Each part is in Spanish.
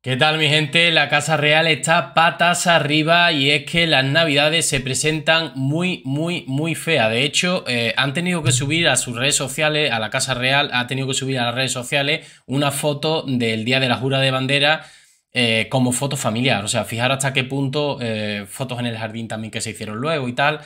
¿Qué tal mi gente? La Casa Real está patas arriba y es que las navidades se presentan muy, muy, muy feas. De hecho, eh, han tenido que subir a sus redes sociales, a la Casa Real ha tenido que subir a las redes sociales una foto del día de la jura de bandera eh, como foto familiar. O sea, fijar hasta qué punto eh, fotos en el jardín también que se hicieron luego y tal.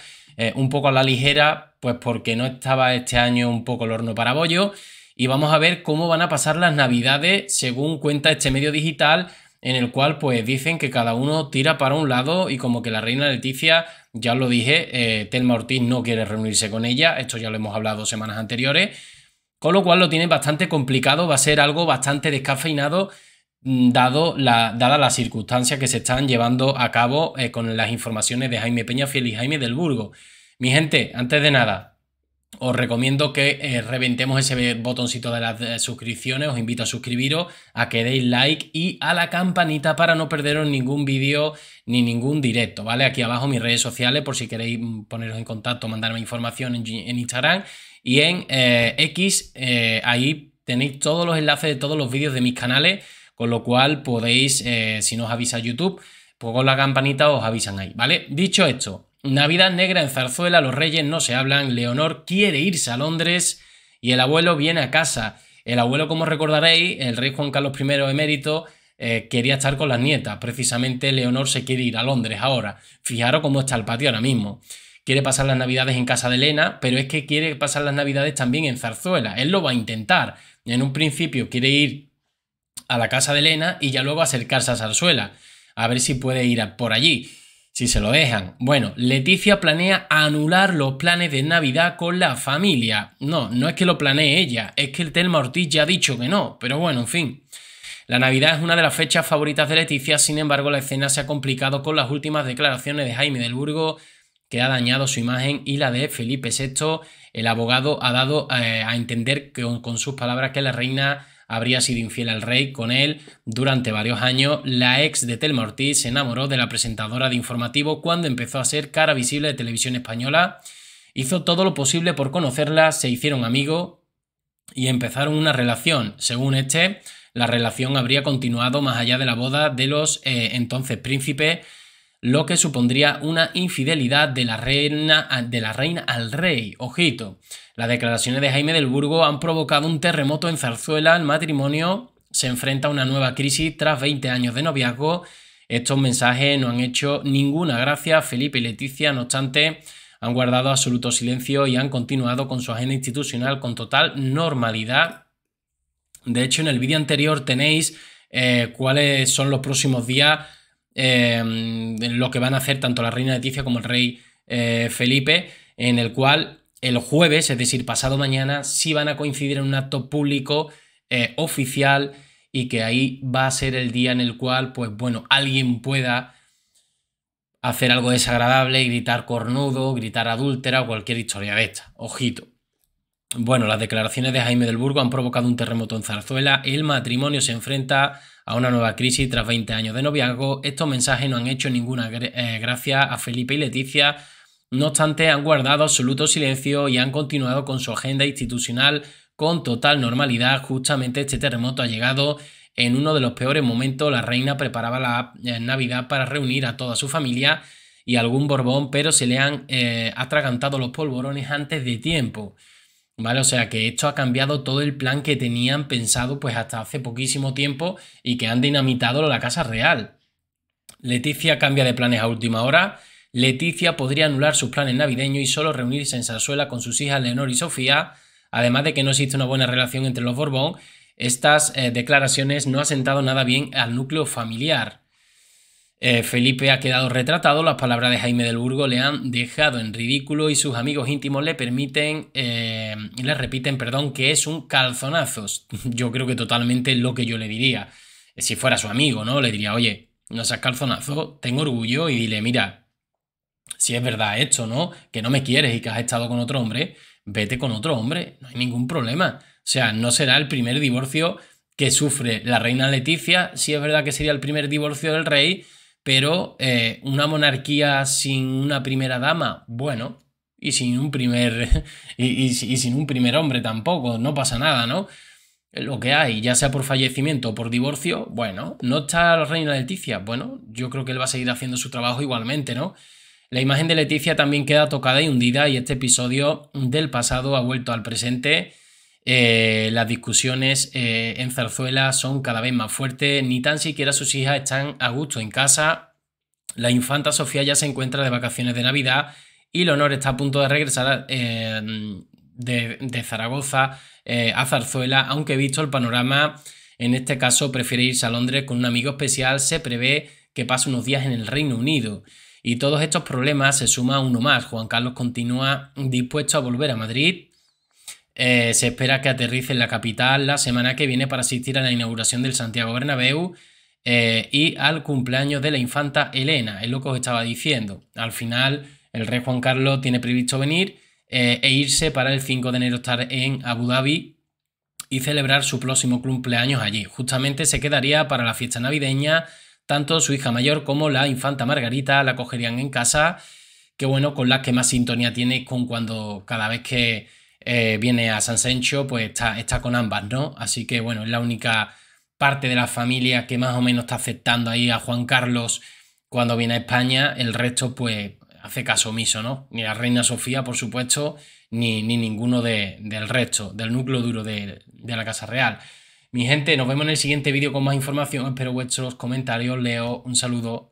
un poco a la ligera, pues porque no estaba este año un poco el horno para bollo y vamos a ver cómo van a pasar las navidades según cuenta este medio digital en el cual pues dicen que cada uno tira para un lado y como que la reina Leticia, ya lo dije, eh, Telma Ortiz no quiere reunirse con ella, esto ya lo hemos hablado semanas anteriores, con lo cual lo tiene bastante complicado, va a ser algo bastante descafeinado mm, dado la, dada las circunstancias que se están llevando a cabo eh, con las informaciones de Jaime Fiel y Jaime del Burgo. Mi gente, antes de nada, os recomiendo que eh, reventemos ese botoncito de las eh, suscripciones, os invito a suscribiros, a que deis like y a la campanita para no perderos ningún vídeo ni ningún directo, ¿vale? Aquí abajo mis redes sociales por si queréis mm, poneros en contacto, mandarme información en, Instagram y en eh, X, ahí tenéis todos los enlaces de todos los vídeos de mis canales, con lo cual podéis, si no os avisa YouTube, pues con la campanita os avisan ahí, ¿vale? Dicho esto... Navidad negra en Zarzuela, los reyes no se hablan, Leonor quiere irse a Londres y el abuelo viene a casa. El abuelo, como recordaréis, el rey Juan Carlos I emérito, eh, quería estar con las nietas. Precisamente Leonor se quiere ir a Londres ahora. Fijaros cómo está el patio ahora mismo. Quiere pasar las navidades en casa de Elena, pero es que quiere pasar las navidades también en Zarzuela. Él lo va a intentar. En un principio quiere ir a la casa de Elena y ya luego acercarse a Zarzuela, a ver si puede ir por allí si se lo dejan. Bueno, Leticia planea anular los planes de Navidad con la familia. No, no es que lo planee ella, es que el Telma Ortiz ya ha dicho que no, pero bueno, en fin. La Navidad es una de las fechas favoritas de Leticia, sin embargo la escena se ha complicado con las últimas declaraciones de Jaime del Burgo, que ha dañado su imagen, y la de Felipe VI. El abogado ha dado eh, a entender que, con sus palabras que la reina habría sido infiel al rey con él durante varios años. La ex de Telma Ortiz se enamoró de la presentadora de informativo cuando empezó a ser cara visible de televisión española. Hizo todo lo posible por conocerla, se hicieron amigos y empezaron una relación. Según este, la relación habría continuado más allá de la boda de los eh, entonces príncipes lo que supondría una infidelidad de la reina, de la reina al rey. Ojito, las declaraciones de Jaime del Burgo han provocado un terremoto en Zarzuela, el matrimonio se enfrenta a una nueva crisis tras 20 años de noviazgo. Estos mensajes no han hecho ninguna gracia Felipe y Leticia, no obstante, han guardado absoluto silencio y han continuado con su agenda institucional con total normalidad. De hecho, en el vídeo anterior tenéis eh, cuáles son los próximos días Em, lo que van a hacer tanto la reina Leticia como el rey eh, Felipe, en el cual el jueves, es decir, pasado mañana, sí van a coincidir en un acto público eh, oficial y que ahí va a ser el día en el cual, pues bueno, alguien pueda hacer algo desagradable, gritar cornudo, gritar adúltera o cualquier historia de esta. Ojito. Bueno, las declaraciones de Jaime del Burgo han provocado un terremoto en Zarzuela. El matrimonio se enfrenta a una nueva crisis tras 20 años de noviazgo. Estos mensajes no han hecho ninguna eh, gracia a Felipe y Leticia. No obstante, han guardado absoluto silencio y han continuado con su agenda institucional con total normalidad. Justamente este terremoto ha llegado en uno de los peores momentos. La reina preparaba la eh, Navidad para reunir a toda su familia y algún Borbón, pero se le han eh, atragantado los polvorones antes de tiempo. O sea que esto ha cambiado todo el plan que tenían pensado pues hasta hace poquísimo tiempo y que han dinamitado la Casa Real. Leticia cambia de planes a última hora. Leticia podría anular sus planes navideños y solo reunirse en Zarzuela con sus hijas Leonor y Sofía, además de que no existe una buena relación entre los Borbón. Estas eh, declaraciones no han sentado nada bien al núcleo familiar. Eh, Felipe ha quedado retratado, las palabras de Jaime del Burgo le han dejado en ridículo y sus amigos íntimos le permiten, eh, le repiten, perdón, que es un calzonazos. Yo creo que totalmente lo que yo le diría. Si fuera su amigo, ¿no? Le diría, oye, no seas calzonazo, tengo orgullo y dile, mira, si es verdad esto, ¿no? Que no me quieres y que has estado con otro hombre, vete con otro hombre, no hay ningún problema. O sea, no será el primer divorcio que sufre la reina Leticia, si es verdad que sería el primer divorcio del rey, pero eh, una monarquía sin una primera dama, bueno, y sin un primer. Y, y, sin un primer hombre tampoco, no pasa nada, ¿no? Lo que hay, ya sea por fallecimiento o por divorcio, bueno, no está la reina Leticia, bueno, yo creo que él va a seguir haciendo su trabajo igualmente, ¿no? La imagen de Leticia también queda tocada y hundida y este episodio del pasado ha vuelto al presente eh, las discusiones eh, en Zarzuela son cada vez más fuertes, ni tan siquiera sus hijas están a gusto en casa. La infanta Sofía ya se encuentra de vacaciones de Navidad y Leonor está a punto de regresar eh, de, Zaragoza a Zarzuela, aunque visto el panorama, en este caso prefiere irse a Londres con un amigo especial, se prevé que pase unos días en el Reino Unido. Y todos estos problemas se a uno más. Juan Carlos continúa dispuesto a volver a Madrid eh, se espera que aterrice en la capital la semana que viene para asistir a la inauguración del Santiago Bernabéu eh, y al cumpleaños de la infanta Elena, es lo que os estaba diciendo. Al final, el rey Juan Carlos tiene previsto venir eh, e irse para el 5 de enero estar en Abu Dhabi y celebrar su próximo cumpleaños allí. Justamente se quedaría para la fiesta navideña, tanto su hija mayor como la infanta Margarita la cogerían en casa, que bueno, con las que más sintonía tiene con cuando cada vez que eh, viene a San Sencho, pues está, con ambas, ¿no? Así que bueno, es la única parte de la familia que más o menos está aceptando ahí a Juan Carlos cuando viene a España, el resto pues hace caso omiso, ¿no? Ni a reina Sofía, por supuesto, ni, ni ninguno de, del resto, del núcleo duro de, de la Casa Real. Mi gente, nos vemos en el siguiente vídeo con más información. Espero vuestros comentarios. Leo, un saludo